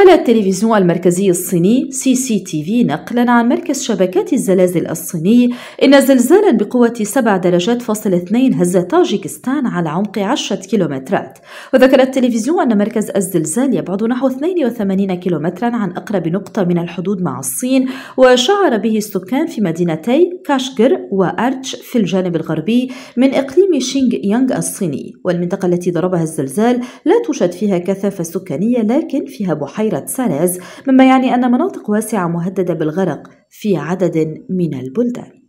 قال التلفزيون المركزي الصيني سي سي تي في نقلا عن مركز شبكات الزلازل الصيني إن زلزالا بقوة 7 درجات فاصل 2 هز طاجيكستان على عمق 10 كيلومترات وذكر التلفزيون أن مركز الزلزال يبعد نحو 82 كيلومترا عن أقرب نقطة من الحدود مع الصين وشعر به السكان في مدينتي كاشغر وأرتش في الجانب الغربي من إقليم شينغ يانغ الصيني والمنطقة التي ضربها الزلزال لا توجد فيها كثافة سكانية لكن فيها بحيرة جزيرة ساليز مما يعني أن مناطق واسعة مهددة بالغرق في عدد من البلدان